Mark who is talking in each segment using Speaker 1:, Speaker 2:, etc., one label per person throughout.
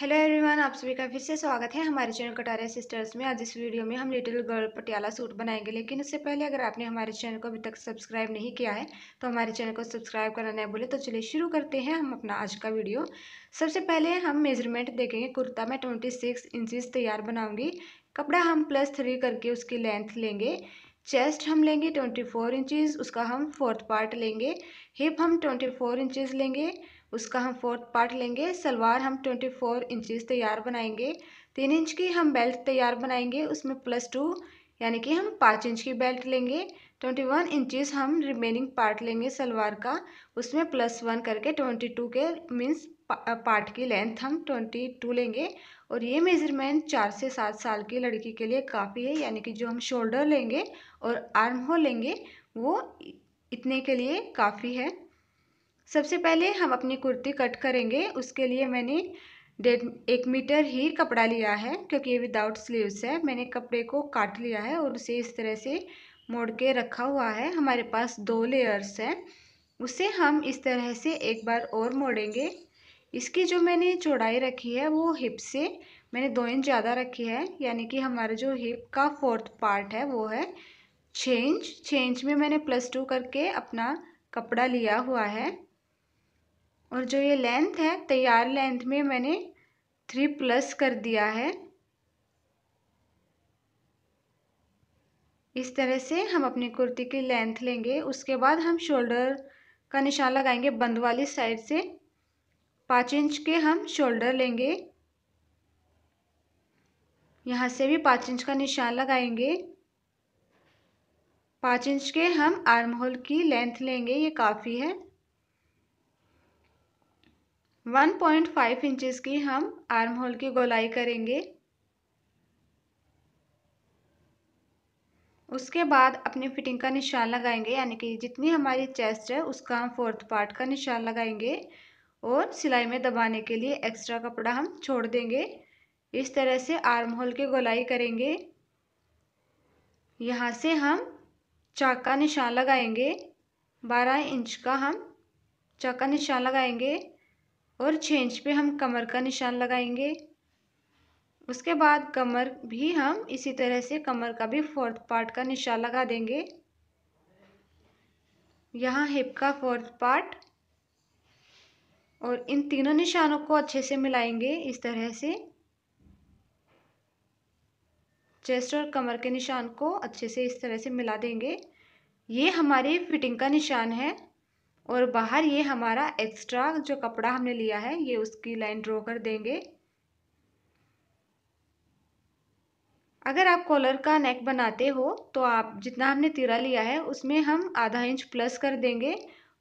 Speaker 1: hello everyone आप सभी का फिर से स्वागत है हमारे चैनल कटारिया सिस्टर्स में आज इस वीडियो में हम लिटिल गर्ल पटियाला सूट बनाएंगे लेकिन उससे पहले अगर आपने हमारे चैनल को अभी तक सब्सक्राइब नहीं किया है तो हमारे चैनल को सब्सक्राइब करना नहीं बोले तो चलिए शुरू करते हैं हम अपना आज का वीडियो सबसे पहले हम मेजरमेंट देखेंगे कुर्ता में ट्वेंटी सिक्स तैयार बनाऊँगी कपड़ा हम प्लस थ्री करके उसकी लेंथ लेंगे चेस्ट हम लेंगे ट्वेंटी फोर इंचज़ उसका हम फोर्थ पार्ट लेंगे हिप हम ट्वेंटी फोर इंचज़ लेंगे उसका हम फोर्थ पार्ट लेंगे सलवार हम ट्वेंटी फोर इंचज़ तैयार बनाएंगे तीन इंच की हम बेल्ट तैयार बनाएंगे उसमें प्लस टू यानी कि हम पाँच इंच की बेल्ट लेंगे ट्वेंटी वन इंचज़ हम रिमेनिंग पार्ट लेंगे सलवार का उसमें प्लस वन करके ट्वेंटी टू के मीन्स पार्ट की लेंथ हम ट्वेंटी टू लेंगे और ये मेज़रमेंट चार से सात साल की लड़की के लिए काफ़ी है यानी कि जो हम शोल्डर लेंगे और आर्म हो लेंगे वो इतने के लिए काफ़ी है सबसे पहले हम अपनी कुर्ती कट करेंगे उसके लिए मैंने डेढ़ एक मीटर ही कपड़ा लिया है क्योंकि ये विदाउट स्लीव्स है मैंने कपड़े को काट लिया है और उसे इस तरह से मोड़ के रखा हुआ है हमारे पास दो लेयर्स हैं उसे हम इस तरह से एक बार और मोड़ेंगे इसकी जो मैंने चौड़ाई रखी है वो हिप से मैंने दो इंच ज़्यादा रखी है यानी कि हमारा जो हिप का फोर्थ पार्ट है वो है छः इंच छः इंच में मैंने प्लस टू करके अपना कपड़ा लिया हुआ है और जो ये लेंथ है तैयार लेंथ में मैंने थ्री प्लस कर दिया है इस तरह से हम अपनी कुर्ती की लेंथ लेंगे उसके बाद हम शोल्डर का निशान लगाएंगे बंद वाली साइड से पाँच इंच के हम शोल्डर लेंगे यहाँ से भी पाँच इंच का निशान लगाएंगे पाँच इंच के हम आर्म होल की लेंथ लेंगे ये काफ़ी है 1.5 इंचेस की हम आर्म होल की गोलाई करेंगे उसके बाद अपनी फिटिंग का निशान लगाएंगे यानी कि जितनी हमारी चेस्ट है उसका हम फोर्थ पार्ट का निशान लगाएंगे और सिलाई में दबाने के लिए एक्स्ट्रा कपड़ा हम छोड़ देंगे इस तरह से आर्म होल की गोलाई करेंगे यहाँ से हम चाक का निशान लगाएंगे 12 इंच का हम चाक का निशान लगाएंगे और छः इंच पे हम कमर का निशान लगाएंगे उसके बाद कमर भी हम इसी तरह से कमर का भी फोर्थ पार्ट का निशान लगा देंगे यहाँ हिप का फोर्थ पार्ट और इन तीनों निशानों को अच्छे से मिलाएंगे इस तरह से चेस्ट और कमर के निशान को अच्छे से इस तरह से मिला देंगे ये हमारी फिटिंग का निशान है और बाहर ये हमारा एक्स्ट्रा जो कपड़ा हमने लिया है ये उसकी लाइन ड्रॉ कर देंगे अगर आप कॉलर का नेक बनाते हो तो आप जितना हमने तीरा लिया है उसमें हम आधा इंच प्लस कर देंगे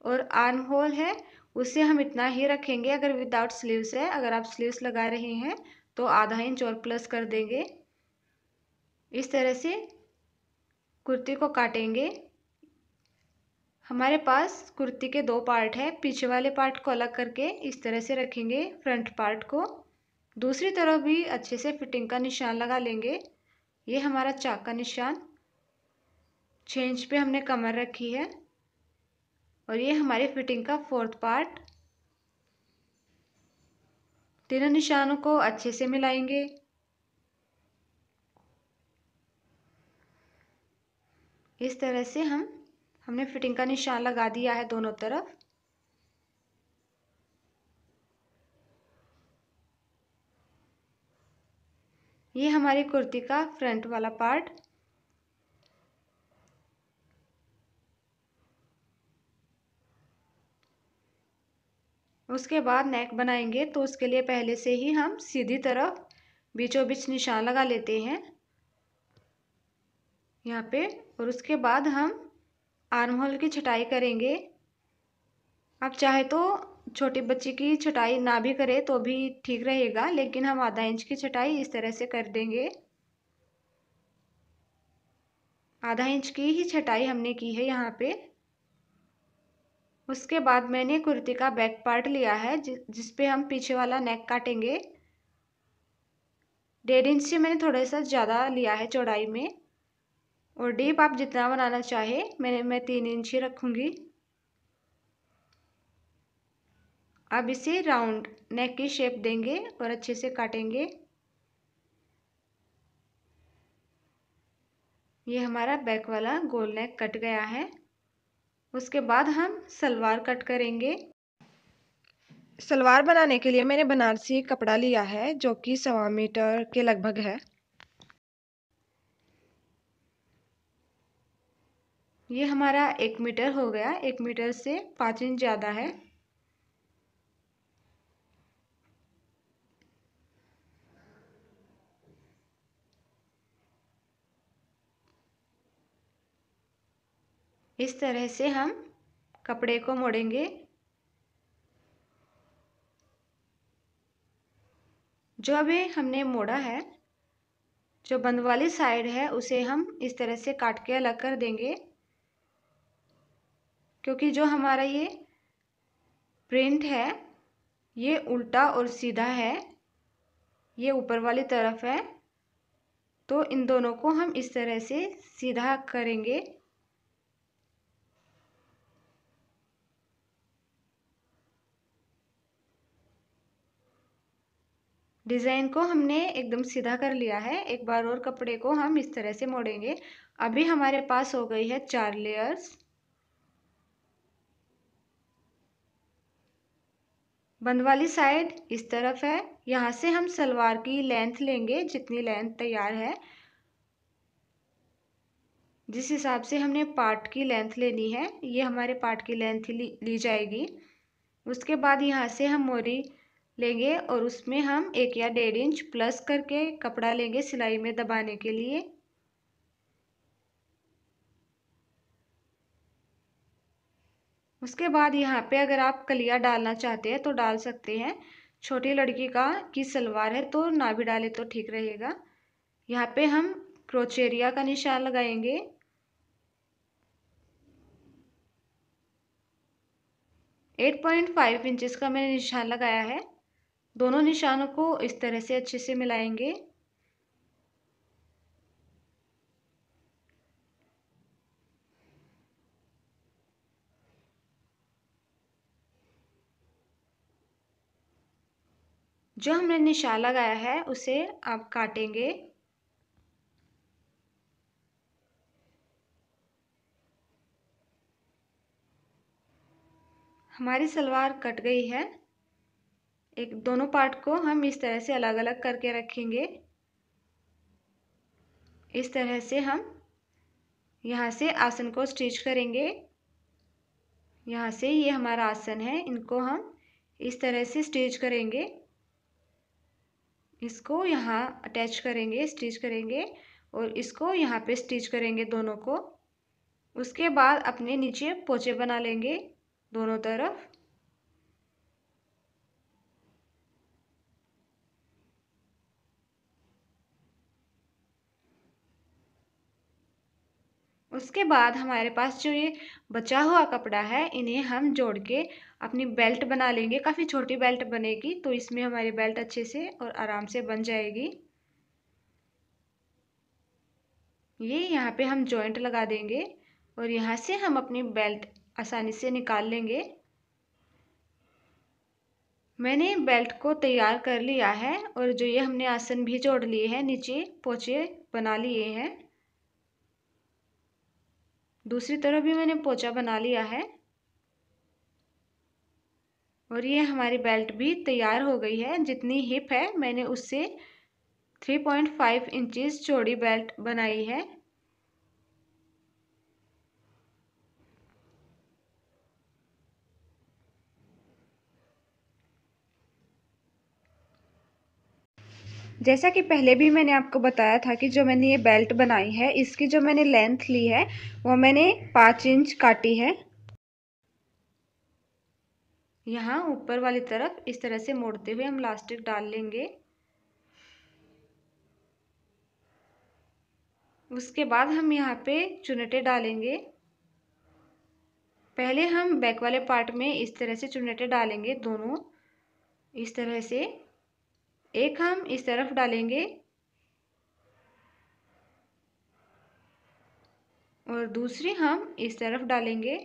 Speaker 1: और आर्म होल है उसे हम इतना ही रखेंगे अगर विदाउट स्लीव्स है अगर आप स्लीव्स लगा रहे हैं तो आधा इंच और प्लस कर देंगे इस तरह से कुर्ती को काटेंगे हमारे पास कुर्ती के दो पार्ट है पीछे वाले पार्ट को अलग करके इस तरह से रखेंगे फ्रंट पार्ट को दूसरी तरफ भी अच्छे से फिटिंग का निशान लगा लेंगे ये हमारा चाक का निशान छः इंच पर हमने कमर रखी है और ये हमारी फिटिंग का फोर्थ पार्ट तीनों निशानों को अच्छे से मिलाएंगे इस तरह से हम हमने फिटिंग का निशान लगा दिया है दोनों तरफ ये हमारी कुर्ती का फ्रंट वाला पार्ट उसके बाद नेक बनाएंगे तो उसके लिए पहले से ही हम सीधी तरफ बीचों बीच निशान लगा लेते हैं यहाँ पे और उसके बाद हम आर्म होल की छटाई करेंगे आप चाहे तो छोटी बच्ची की छटाई ना भी करें तो भी ठीक रहेगा लेकिन हम आधा इंच की छटाई इस तरह से कर देंगे आधा इंच की ही छटाई हमने की है यहाँ पे उसके बाद मैंने कुर्ती का बैक पार्ट लिया है जि जिस पे हम पीछे वाला नेक काटेंगे डेढ़ इंच से मैंने थोड़ा सा ज़्यादा लिया है चौड़ाई में और डीप आप जितना बनाना चाहे मैंने मैं तीन इंच ही रखूँगी अब इसे राउंड नेक की शेप देंगे और अच्छे से काटेंगे ये हमारा बैक वाला गोल नेक कट गया है उसके बाद हम सलवार कट करेंगे सलवार बनाने के लिए मैंने बनारसी कपड़ा लिया है जो कि सवा मीटर के लगभग है ये हमारा एक मीटर हो गया एक मीटर से पाँच इंच ज़्यादा है इस तरह से हम कपड़े को मोड़ेंगे जो अभी हमने मोड़ा है जो बंद वाली साइड है उसे हम इस तरह से काट के अलग कर देंगे क्योंकि जो हमारा ये प्रिंट है ये उल्टा और सीधा है ये ऊपर वाली तरफ है तो इन दोनों को हम इस तरह से सीधा करेंगे डिज़ाइन को हमने एकदम सीधा कर लिया है एक बार और कपड़े को हम इस तरह से मोड़ेंगे अभी हमारे पास हो गई है चार लेयर्स बंद वाली साइड इस तरफ है यहाँ से हम सलवार की लेंथ लेंगे जितनी लेंथ तैयार है जिस हिसाब से हमने पार्ट की लेंथ लेनी है ये हमारे पार्ट की लेंथ ली, ली जाएगी उसके बाद यहाँ से हम मोरी लेंगे और उसमें हम एक या डेढ़ इंच प्लस करके कपड़ा लेंगे सिलाई में दबाने के लिए उसके बाद यहाँ पे अगर आप कलिया डालना चाहते हैं तो डाल सकते हैं छोटी लड़की का की सलवार है तो ना भी डाले तो ठीक रहेगा यहाँ पे हम क्रोचेरिया का निशान लगाएंगे एट पॉइंट फाइव इंचज़ का मैंने निशान लगाया है दोनों निशानों को इस तरह से अच्छे से मिलाएंगे जो हमने निशान लगाया है उसे आप काटेंगे हमारी सलवार कट गई है एक दोनों पार्ट को हम इस तरह से अलग अलग करके रखेंगे इस तरह से हम यहाँ से आसन को स्टिच करेंगे यहाँ से ये हमारा आसन है इनको हम इस तरह से स्टिच करेंगे इसको यहाँ अटैच करेंगे स्टिच करेंगे और इसको यहाँ पे स्टिच करेंगे दोनों को उसके बाद अपने नीचे पोचे बना लेंगे दोनों तरफ उसके बाद हमारे पास जो ये बचा हुआ कपड़ा है इन्हें हम जोड़ के अपनी बेल्ट बना लेंगे काफ़ी छोटी बेल्ट बनेगी तो इसमें हमारी बेल्ट अच्छे से और आराम से बन जाएगी ये यहाँ पे हम जॉइंट लगा देंगे और यहाँ से हम अपनी बेल्ट आसानी से निकाल लेंगे मैंने बेल्ट को तैयार कर लिया है और जो ये हमने आसन भी जोड़ लिए हैं नीचे पोचे बना लिए हैं दूसरी तरफ भी मैंने पोचा बना लिया है और ये हमारी बेल्ट भी तैयार हो गई है जितनी हिप है मैंने उससे 3.5 इंचेस चौड़ी बेल्ट बनाई है जैसा कि पहले भी मैंने आपको बताया था कि जो मैंने ये बेल्ट बनाई है इसकी जो मैंने लेंथ ली है वो मैंने पाँच इंच काटी है यहाँ ऊपर वाली तरफ इस तरह से मोड़ते हुए हम लास्टिक डाल लेंगे उसके बाद हम यहाँ पे चुनटे डालेंगे पहले हम बैक वाले पार्ट में इस तरह से चुनटे डालेंगे दोनों इस तरह से एक हम इस तरफ डालेंगे और दूसरी हम इस तरफ डालेंगे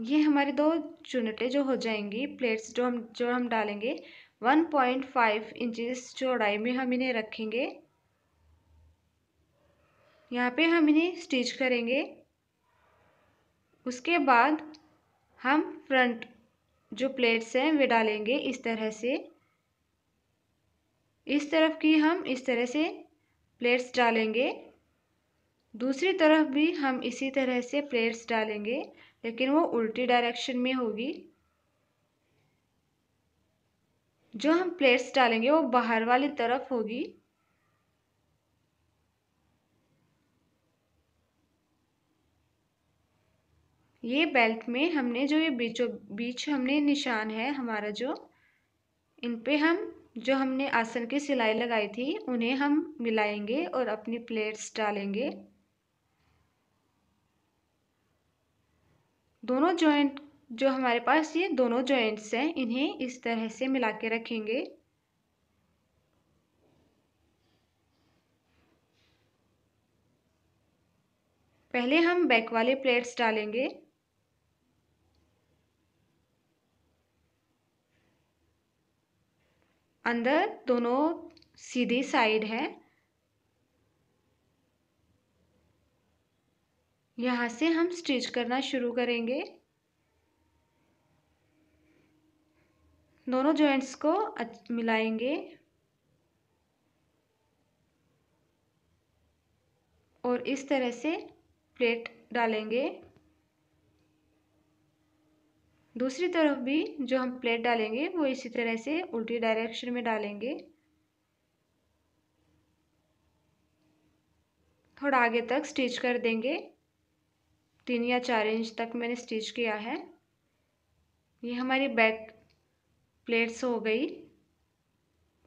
Speaker 1: ये हमारे दो चुनटे जो हो जाएंगी प्लेट्स जो हम जो हम डालेंगे वन पॉइंट फाइव इंचिस चौड़ाई में हम इन्हें रखेंगे यहाँ पे हम इन्हें स्टिच करेंगे उसके बाद हम फ्रंट जो प्लेट्स हैं वे डालेंगे इस तरह से इस तरफ की हम इस तरह से प्लेट्स डालेंगे दूसरी तरफ भी हम इसी तरह से प्लेट्स डालेंगे लेकिन वो उल्टी डायरेक्शन में होगी जो हम प्लेट्स डालेंगे वो बाहर वाली तरफ होगी ये बेल्ट में हमने जो ये बीचों बीच हमने निशान है हमारा जो इन पे हम जो हमने आसन की सिलाई लगाई थी उन्हें हम मिलाएंगे और अपनी प्लेट्स डालेंगे दोनों जॉइंट जो हमारे पास ये दोनों जॉइंट्स हैं इन्हें इस तरह से मिला के रखेंगे पहले हम बैक वाले प्लेट्स डालेंगे अंदर दोनों सीधी साइड है यहाँ से हम स्टिच करना शुरू करेंगे दोनों जॉइंट्स को मिलाएंगे और इस तरह से प्लेट डालेंगे दूसरी तरफ भी जो हम प्लेट डालेंगे वो इसी तरह से उल्टी डायरेक्शन में डालेंगे थोड़ा आगे तक स्टिच कर देंगे तीन या चार इंच तक मैंने स्टिच किया है ये हमारी बैक प्लेट्स हो गई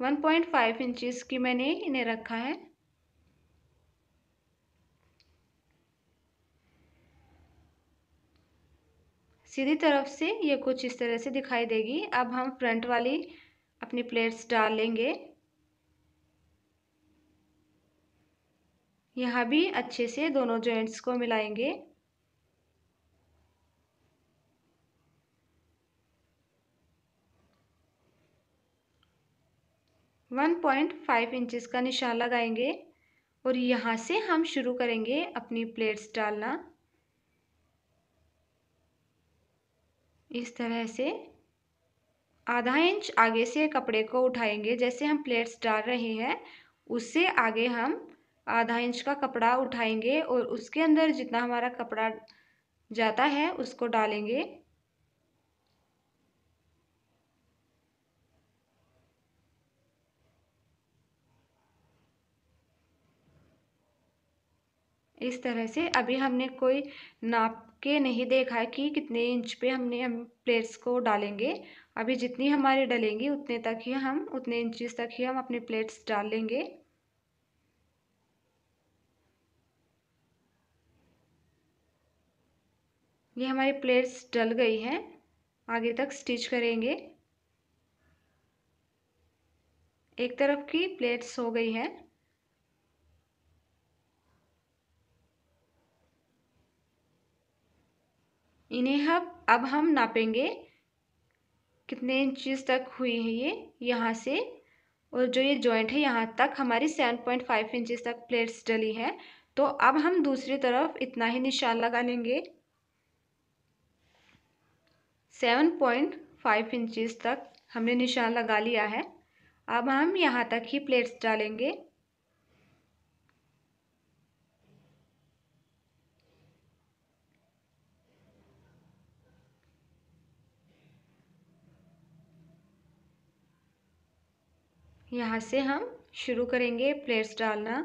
Speaker 1: 1.5 इंचिस की मैंने इन्हें रखा है सीधी तरफ से ये कुछ इस तरह से दिखाई देगी अब हम फ्रंट वाली अपनी प्लेट्स डाल लेंगे यहाँ भी अच्छे से दोनों जॉइंट्स को मिलाएंगे 1.5 इंचेस का निशान लगाएंगे और यहाँ से हम शुरू करेंगे अपनी प्लेट्स डालना इस तरह से आधा इंच आगे से कपड़े को उठाएंगे जैसे हम प्लेट्स डाल रहे हैं उससे आगे हम आधा इंच का कपड़ा उठाएंगे और उसके अंदर जितना हमारा कपड़ा जाता है उसको डालेंगे इस तरह से अभी हमने कोई नाप के नहीं देखा है कि कितने इंच पे हमने हम प्लेट्स को डालेंगे अभी जितनी हमारे डलेंगी उतने तक ही हम उतने इंचेस तक ही हम अपने प्लेट्स डाल लेंगे ये हमारी प्लेट्स डल गई हैं आगे तक स्टिच करेंगे एक तरफ की प्लेट्स हो गई हैं इन्हें हम अब हम नापेंगे कितने इंचज तक हुई है ये यहाँ से और जो ये जॉइंट है यहाँ तक हमारी सेवन पॉइंट फाइव इंचज तक प्लेट्स डली है तो अब हम दूसरी तरफ इतना ही निशान लगा लेंगे सेवन पॉइंट फाइव इंचज तक हमने निशान लगा लिया है अब हम यहाँ तक ही प्लेट्स डालेंगे यहाँ से हम शुरू करेंगे प्लेट्स डालना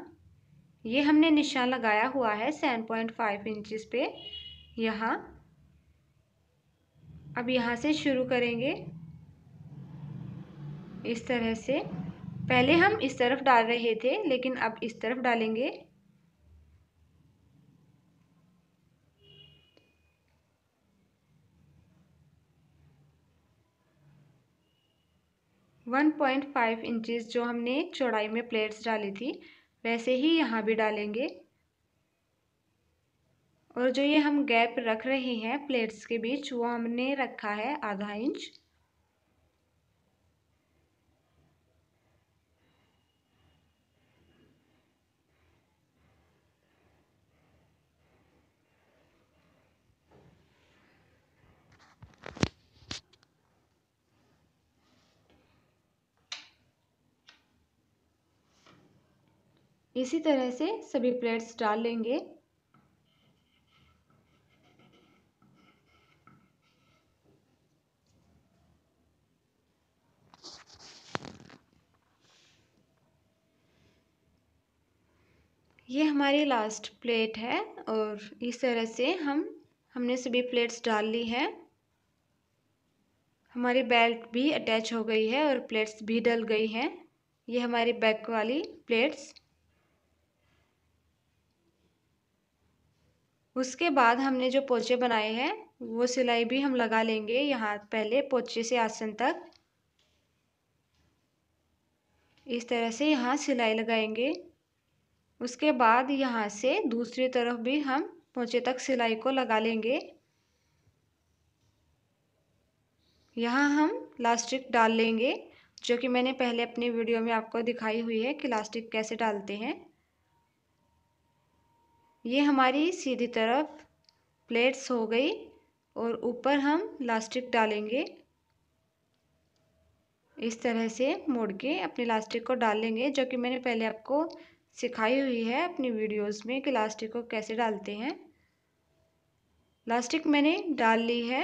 Speaker 1: ये हमने निशान लगाया हुआ है सेवन पॉइंट फाइव इंचज़ पे यहाँ अब यहाँ से शुरू करेंगे इस तरह से पहले हम इस तरफ डाल रहे थे लेकिन अब इस तरफ डालेंगे 1.5 इंचेस जो हमने चौड़ाई में प्लेट्स डाली थी वैसे ही यहाँ भी डालेंगे और जो ये हम गैप रख रहे हैं प्लेट्स के बीच वो हमने रखा है आधा इंच इसी तरह से सभी प्लेट्स डाल लेंगे ये हमारी लास्ट प्लेट है और इस तरह से हम हमने सभी प्लेट्स डाल ली है हमारी बेल्ट भी अटैच हो गई है और प्लेट्स भी डल गई हैं ये हमारी बैक वाली प्लेट्स उसके बाद हमने जो पोचे बनाए हैं वो सिलाई भी हम लगा लेंगे यहाँ पहले पोचे से आसन तक इस तरह से यहाँ सिलाई लगाएंगे उसके बाद यहाँ से दूसरी तरफ भी हम पोचे तक सिलाई को लगा लेंगे यहाँ हम लास्टिक डाल लेंगे जो कि मैंने पहले अपनी वीडियो में आपको दिखाई हुई है कि लास्टिक कैसे डालते हैं ये हमारी सीधी तरफ प्लेट्स हो गई और ऊपर हम लास्टिक डालेंगे इस तरह से मोड़ के अपने लास्टिक को डाल लेंगे जो कि मैंने पहले आपको सिखाई हुई है अपनी वीडियोस में कि लास्टिक को कैसे डालते हैं लास्टिक मैंने डाल ली है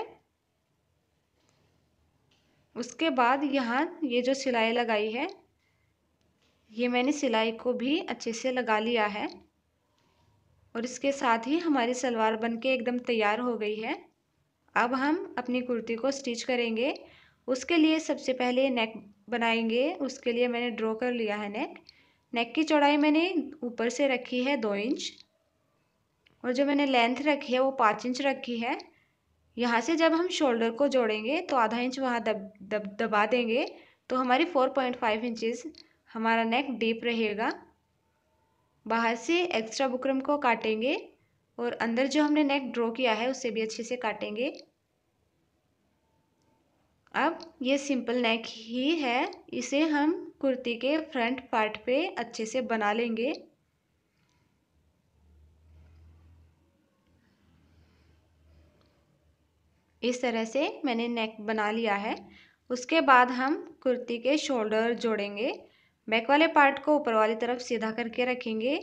Speaker 1: उसके बाद यहाँ ये जो सिलाई लगाई है ये मैंने सिलाई को भी अच्छे से लगा लिया है और इसके साथ ही हमारी सलवार बन के एकदम तैयार हो गई है अब हम अपनी कुर्ती को स्टिच करेंगे उसके लिए सबसे पहले नेक बनाएंगे उसके लिए मैंने ड्रॉ कर लिया है नेक नेक की चौड़ाई मैंने ऊपर से रखी है दो इंच और जो मैंने लेंथ रखी है वो पाँच इंच रखी है यहाँ से जब हम शोल्डर को जोड़ेंगे तो आधा इंच वहाँ दब दब दबा देंगे तो हमारी फोर पॉइंट फाइव इंचज़ हमारा नेक डीप रहेगा बाहर से एक्स्ट्रा बुकरम को काटेंगे और अंदर जो हमने नेक ड्रॉ किया है उसे भी अच्छे से काटेंगे अब ये सिंपल नेक ही है इसे हम कुर्ती के फ्रंट पार्ट पे अच्छे से बना लेंगे इस तरह से मैंने नेक बना लिया है उसके बाद हम कुर्ती के शोल्डर जोड़ेंगे बैक वाले पार्ट को ऊपर वाली तरफ सीधा करके रखेंगे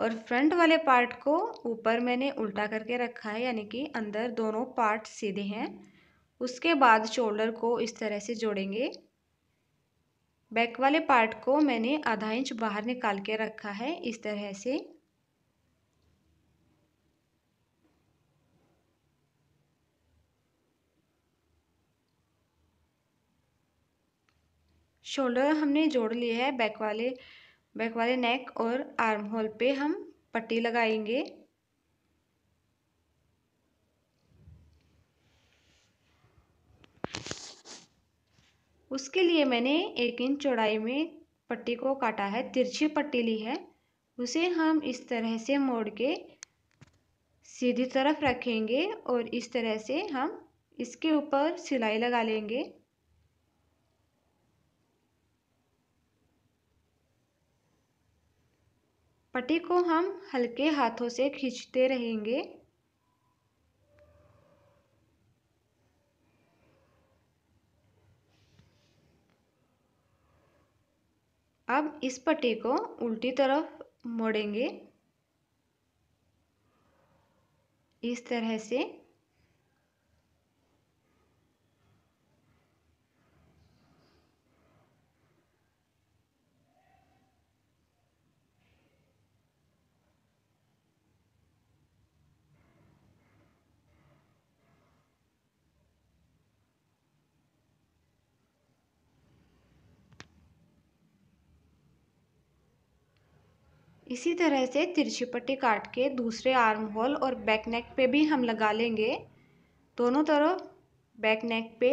Speaker 1: और फ्रंट वाले पार्ट को ऊपर मैंने उल्टा करके रखा है यानी कि अंदर दोनों पार्ट सीधे हैं उसके बाद शोल्डर को इस तरह से जोड़ेंगे बैक वाले पार्ट को मैंने आधा इंच बाहर निकाल के रखा है इस तरह से शोल्डर हमने जोड़ लिए है बैक वाले बैक वाले नेक और आर्म होल पे हम पट्टी लगाएंगे उसके लिए मैंने एक इंच चौड़ाई में पट्टी को काटा है तिरछी पट्टी ली है उसे हम इस तरह से मोड़ के सीधी तरफ रखेंगे और इस तरह से हम इसके ऊपर सिलाई लगा लेंगे पट्टी को हम हल्के हाथों से खींचते रहेंगे अब इस पट्टी को उल्टी तरफ मोड़ेंगे इस तरह से इसी तरह से तिरछी पट्टी काट के दूसरे आर्म होल और बैक नेक पे भी हम लगा लेंगे दोनों तरफ बैक नेक पे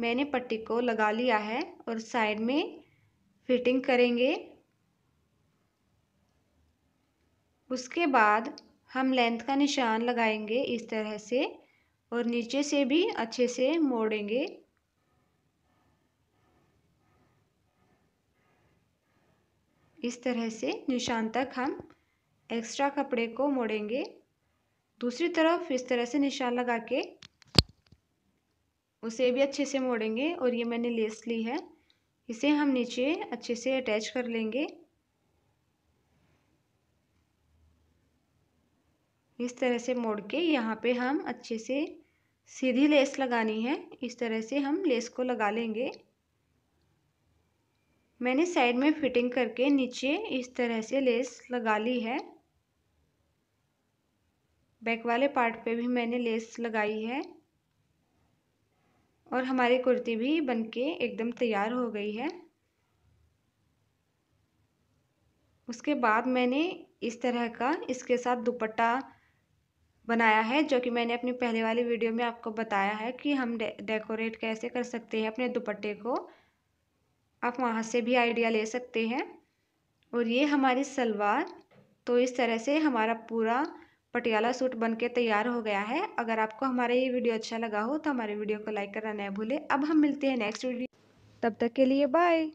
Speaker 1: मैंने पट्टी को लगा लिया है और साइड में फिटिंग करेंगे उसके बाद हम लेंथ का निशान लगाएंगे इस तरह से और नीचे से भी अच्छे से मोड़ेंगे इस तरह से निशान तक हम एक्स्ट्रा कपड़े को मोड़ेंगे दूसरी तरफ इस तरह से निशान लगा के उसे भी अच्छे से मोड़ेंगे और ये मैंने लेस ली है इसे हम नीचे अच्छे से अटैच कर लेंगे इस तरह से मोड़ के यहाँ पे हम अच्छे से सीधी लेस लगानी है इस तरह से हम लेस को लगा लेंगे मैंने साइड में फिटिंग करके नीचे इस तरह से लेस लगा ली है बैक वाले पार्ट पे भी मैंने लेस लगाई है और हमारी कुर्ती भी बनके एकदम तैयार हो गई है उसके बाद मैंने इस तरह का इसके साथ दुपट्टा बनाया है जो कि मैंने अपनी पहले वाली वीडियो में आपको बताया है कि हम डे, डेकोरेट कैसे कर सकते हैं अपने दुपट्टे को आप वहाँ से भी आइडिया ले सकते हैं और ये हमारी सलवार तो इस तरह से हमारा पूरा पटियाला सूट बनके तैयार हो गया है अगर आपको हमारा ये वीडियो अच्छा लगा हो तो हमारे वीडियो को लाइक करना न भूलें अब हम मिलते हैं नेक्स्ट वीडियो तब तक के लिए बाय